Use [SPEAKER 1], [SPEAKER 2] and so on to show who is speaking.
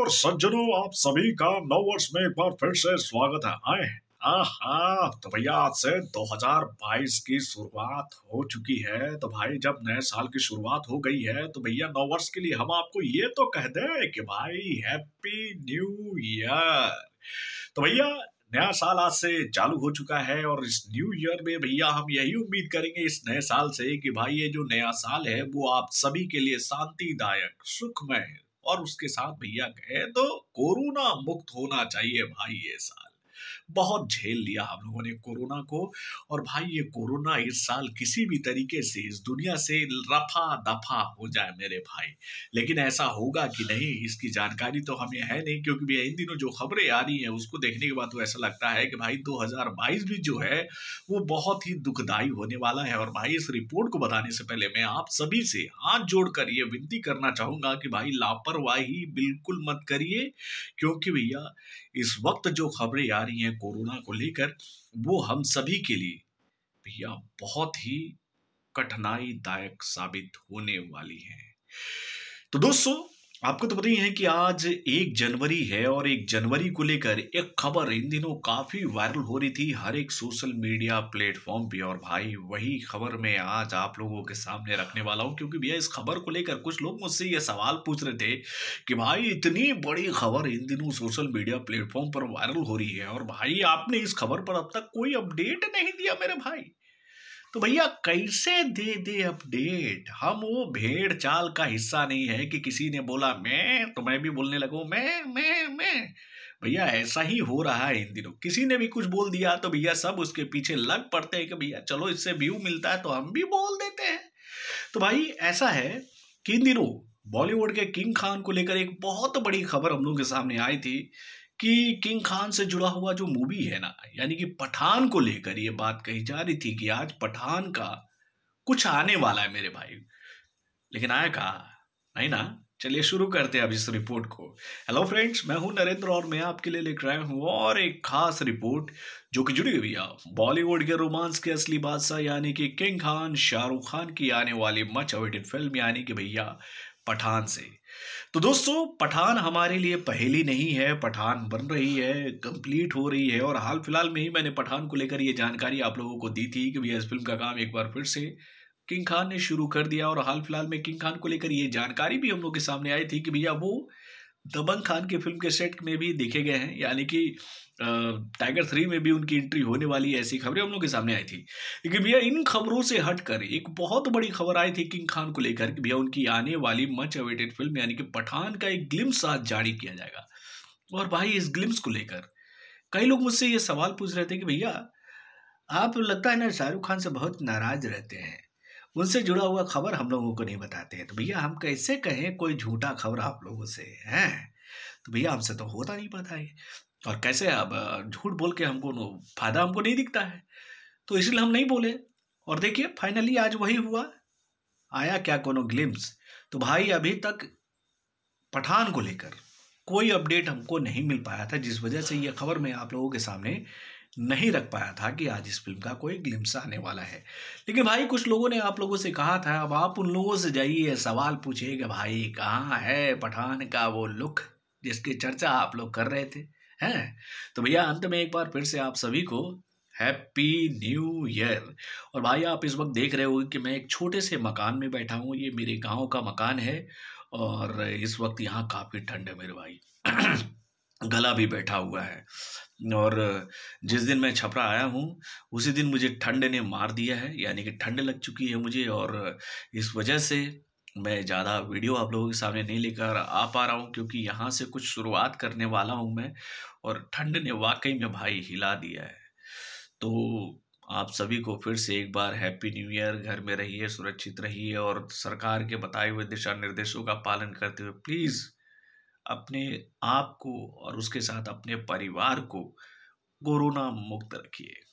[SPEAKER 1] और सज्जनों आप सभी का नौ वर्ष में एक बार फिर से स्वागत है आए आहा तो भैया आज से 2022 की शुरुआत हो चुकी है तो भाई जब नए साल की शुरुआत हो गई है तो भैया नौ वर्ष के लिए हम आपको ये तो कह दें कि भाई हैप्पी न्यू ईयर तो भैया नया साल आज से चालू हो चुका है और इस न्यू ईयर में भैया हम यही उम्मीद करेंगे इस नए साल से कि भाई ये जो नया साल है वो आप सभी के लिए शांतिदायक सुखमय और उसके साथ भैया कहे तो कोरोना मुक्त होना चाहिए भाई ये साल बहुत झेल लिया हम लोगों ने कोरोना को और भाई ये कोरोना इस साल किसी भी तरीके से इस दुनिया से रफा दफा हो जाए मेरे भाई लेकिन ऐसा होगा कि नहीं इसकी जानकारी तो हमें है नहीं क्योंकि भैया इन दिनों जो खबरें आ रही हैं उसको देखने के बाद तो ऐसा लगता है कि भाई दो भी जो है वो बहुत ही दुखदायी होने वाला है और भाई इस रिपोर्ट को बताने से पहले मैं आप सभी से हाथ जोड़कर ये विनती करना चाहूंगा कि भाई लापरवाही बिल्कुल मत करिए क्योंकि भैया इस वक्त जो खबरें आ रही हैं कोरोना को लेकर वो हम सभी के लिए भैया बहुत ही कठिनाई दायक साबित होने वाली है तो दोस्तों आपको तो पता ही है कि आज एक जनवरी है और एक जनवरी को लेकर एक खबर इन दिनों काफ़ी वायरल हो रही थी हर एक सोशल मीडिया प्लेटफॉर्म पे और भाई वही खबर मैं आज आप लोगों के सामने रखने वाला हूँ क्योंकि भैया इस खबर को लेकर कुछ लोग मुझसे ये सवाल पूछ रहे थे कि भाई इतनी बड़ी खबर इन दिनों सोशल मीडिया प्लेटफॉर्म पर वायरल हो रही है और भाई आपने इस खबर पर अब तक कोई अपडेट नहीं दिया मेरे भाई तो भैया कैसे दे दे अपडेट हम वो भेड़ चाल का हिस्सा नहीं है कि किसी ने बोला मैं तो मैं भी बोलने लगू मैं मैं मैं भैया ऐसा ही हो रहा है इन दिनों किसी ने भी कुछ बोल दिया तो भैया सब उसके पीछे लग पड़ते हैं कि भैया चलो इससे व्यू मिलता है तो हम भी बोल देते हैं तो भाई ऐसा है कि इन दिनों बॉलीवुड के किंग खान को लेकर एक बहुत बड़ी खबर हम लोग के सामने आई थी कि किंग खान से जुड़ा हुआ जो मूवी है ना यानी कि पठान को लेकर ये बात कही जा रही थी कि आज पठान का कुछ आने वाला है मेरे भाई लेकिन आया कहा नहीं ना चलिए शुरू करते हैं अब इस रिपोर्ट को हेलो फ्रेंड्स मैं हूं नरेंद्र और मैं आपके लिए लेकर आया हूं और एक खास रिपोर्ट जो कि जुड़ी हुई है बॉलीवुड के रोमांस के असली बादशाह यानी कि किंग खान शाहरुख खान की आने वाली मच अवेटेड फिल्म यानी कि भैया पठान से तो दोस्तों पठान हमारे लिए पहली नहीं है पठान बन रही है कंप्लीट हो रही है और हाल फिलहाल में ही मैंने पठान को लेकर ये जानकारी आप लोगों को दी थी कि भैया इस फिल्म का काम एक बार फिर से किंग खान ने शुरू कर दिया और हाल फिलहाल में किंग खान को लेकर ये जानकारी भी हम लोग के सामने आई थी कि भैया वो दबंग खान की फिल्म के सेट में भी देखे गए हैं यानी कि टाइगर थ्री में भी उनकी एंट्री होने वाली ऐसी खबरें हम लोग के सामने आई थी लेकिन भैया इन खबरों से हटकर एक बहुत बड़ी खबर आई थी किंग खान को लेकर कि भैया उनकी आने वाली मच अवेटेड फिल्म यानी कि पठान का एक ग्लिम्स आज जारी किया जाएगा और भाई इस ग्लिम्स को लेकर कई लोग मुझसे ये सवाल पूछ रहे थे कि भैया आप लगता है ना शाहरुख खान से बहुत नाराज रहते हैं उनसे जुड़ा हुआ खबर हम लोगों को नहीं बताते हैं तो भैया हम कैसे कहें कोई झूठा खबर आप लोगों से है तो भैया हमसे तो होता नहीं पता है और कैसे अब झूठ बोल के हमको फायदा हमको नहीं दिखता है तो इसलिए हम नहीं बोले और देखिए फाइनली आज वही हुआ आया क्या कोनो ग्लिम्स तो भाई अभी तक पठान को लेकर कोई अपडेट हमको नहीं मिल पाया था जिस वजह से यह खबर मैं आप लोगों के सामने नहीं रख पाया था कि आज इस फिल्म का कोई ग्लिम्स आने वाला है लेकिन भाई कुछ लोगों ने आप लोगों से कहा था अब आप उन लोगों से जाइए सवाल पूछिए कि भाई कहाँ है पठान का वो लुक जिसकी चर्चा आप लोग कर रहे थे हैं तो भैया अंत में एक बार फिर से आप सभी को हैप्पी न्यू ईयर और भाई आप इस वक्त देख रहे हो कि मैं एक छोटे से मकान में बैठा हूँ ये मेरे गांव का मकान है और इस वक्त यहाँ काफ़ी ठंड है मेरे भाई गला भी बैठा हुआ है और जिस दिन मैं छपरा आया हूँ उसी दिन मुझे ठंड ने मार दिया है यानी कि ठंड लग चुकी है मुझे और इस वजह से मैं ज़्यादा वीडियो आप लोगों के सामने नहीं लेकर आ पा रहा हूँ क्योंकि यहाँ से कुछ शुरुआत करने वाला हूँ मैं और ठंड ने वाकई में भाई हिला दिया है तो आप सभी को फिर से एक बार हैप्पी न्यू ईयर घर में रहिए सुरक्षित रहिए और सरकार के बताए हुए दिशा निर्देशों का पालन करते हुए प्लीज़ अपने आप को और उसके साथ अपने परिवार को कोरोना मुक्त रखिए